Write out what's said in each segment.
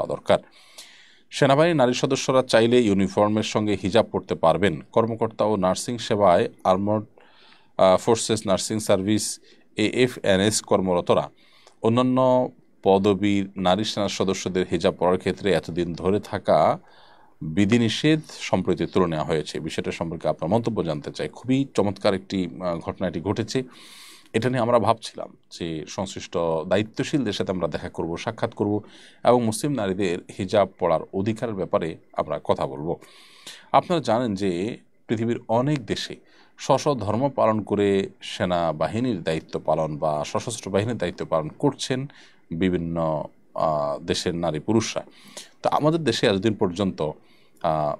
করা দরকার সেনাবাহিনীর নারী সদস্যরা চাইলে ইউনিফর্মের সঙ্গে হিজাব পড়তে পারবেন কর্মকর্তা ও নার্সিং সেবায় armed forces nursing service AFNS কর্মরতরা অন্যান্য পদবীর নারী সেনা সদস্যদের হিজাব পড়ার ক্ষেত্রে এতদিন ধরে থাকা বিধিনিষেধ সম্প্রতি তুলে নেওয়া হয়েছে বিষয়টা সম্পর্কে আপনার মন্তব্য জানতে চাই খুবই চমৎকার একটি ঘটনাটি ঘটেছে এটা নিয়ে আমরা ভাবছিলাম যে সংশ্লিষ্ট দায়িত্বশীলদের সাথে আমরা দেখা করব সাক্ষাৎ করব এবং মুসলিম নারীদের হিজাব পড়ার অধিকারের ব্যাপারে আমরা কথা বলবো আপনারা জানেন যে পৃথিবীর অনেক দেশে স্বস ধর্ম পালন করে সেনা বাহিনীর দায়িত্ব পালন বা সশস্ত্র বাহিনীর দায়িত্ব পালন করছেন বিভিন্ন দেশের নারী পুরুষরা তো আমাদের দেশে আজ দিন পর্যন্ত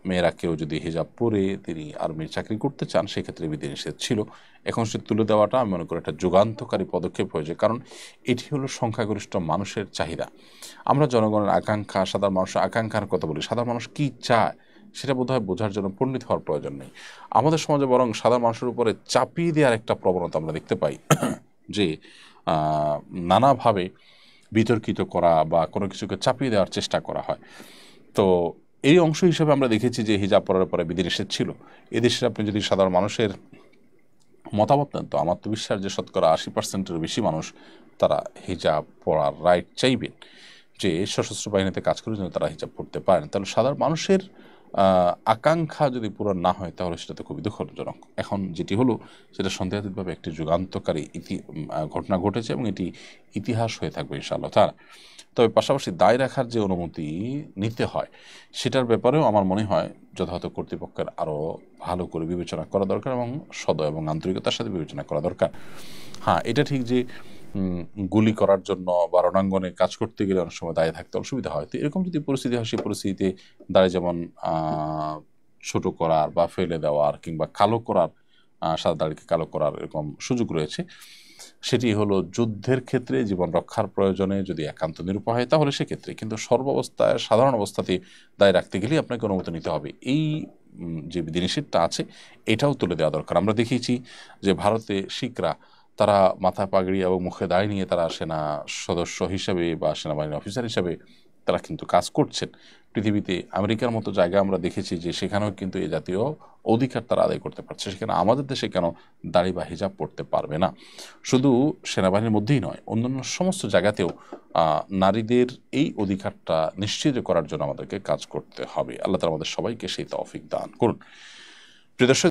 মেয়েরা কেউ যদি হিজাব পরে তিনি আর্মির চাকরি করতে চান সেক্ষেত্রে বিধিনিষেধ ছিল এখন সে তুলে দেওয়াটা আমি মনে করি একটা যুগান্তকারী পদক্ষেপ হয়েছে কারণ এটি হলো সংখ্যাগরিষ্ঠ মানুষের চাহিদা আমরা জনগণের আকাঙ্ক্ষা সাধারণ মানুষের আকাঙ্ক্ষার কথা বলি সাধারণ মানুষ কি চায় সেটা বোধ হয় বোঝার জন্য পণ্ডিত হওয়ার প্রয়োজন নেই আমাদের সমাজে বরং সাধারণ মানুষের উপরে চাপিয়ে দেওয়ার একটা প্রবণতা আমরা দেখতে পাই যে নানাভাবে বিতর্কিত করা বা কোনো কিছুকে চাপিয়ে দেওয়ার চেষ্টা করা হয় তো এই অংশ হিসেবে আমরা দেখেছি যে হিজাব পরার পরে বিধি নিষেধ ছিল এদেশের আপনি যদি সাধারণ মানুষের মতামত নেন তো আমার তো বিশ্বাস যে শতকরা আশি পার্সেন্টের বেশি মানুষ তারা হিজাব পরার রাইট চাইবেন যে সশস্ত্র বাহিনীতে কাজ করে যেন তারা হিজাব পড়তে পারেন তাহলে সাধারণ মানুষের আকাঙ্ক্ষা যদি পূরণ না হয় তাহলে সেটা তো খুবই দুঃখজনক এখন যেটি হলো সেটা সন্দেহাতীতভাবে একটি যুগান্তকারী ইতি ঘটনা ঘটেছে এবং এটি ইতিহাস হয়ে থাকবে ইনশাআল্লাহ তার তবে পাশাপাশি দায় রাখার যে অনুমতি নিতে হয় সেটার ব্যাপারেও আমার মনে হয় যথাযথ কর্তৃপক্ষের আরও ভালো করে বিবেচনা করা দরকার এবং সদয় এবং আন্তরিকতার সাথে বিবেচনা করা দরকার হ্যাঁ এটা ঠিক যে গুলি করার জন্য বা রণাঙ্গনে কাজ করতে গেলে অনেক সময় দাঁড়িয়ে থাকতে অসুবিধা হয় তো এরকম যদি পরিস্থিতি হয় সেই পরিস্থিতিতে দাঁড়িয়ে যেমন ছোট করার বা ফেলে দেওয়ার কিংবা কালো করার সাদা দাঁড়িকে কালো করার এরকম সুযোগ রয়েছে সেটি হলো যুদ্ধের ক্ষেত্রে জীবন রক্ষার প্রয়োজনে যদি একান্ত নিরূপা হয় তাহলে সেক্ষেত্রে কিন্তু সর্বাবস্থায় সাধারণ অবস্থাতে দায় রাখতে গেলেই আপনাকে অনুমতি নিতে হবে এই যে বিধিনিষেধটা আছে এটাও তুলে দেওয়া দরকার আমরা দেখিয়েছি যে ভারতে শিখরা তারা মাথা পাগড়ি এবং মুখে দাঁড়িয়ে নিয়ে তারা সেনা সদস্য হিসেবে বা সেনাবাহিনীর অফিসার হিসেবে তারা কিন্তু কাজ করছেন পৃথিবীতে আমেরিকার মতো জায়গা আমরা দেখেছি যে সেখানেও কিন্তু এ জাতীয় অধিকার তারা আদায় করতে পারছে সেখানে আমাদের দেশে কেন দাড়ি বা হিজাব পড়তে পারবে না শুধু সেনাবাহিনীর মধ্যেই নয় অন্যান্য সমস্ত জায়গাতেও নারীদের এই অধিকারটা নিশ্চিত করার জন্য আমাদেরকে কাজ করতে হবে আল্লাহ তারা আমাদের সবাইকে সেই তফিক দান করুন প্রিয়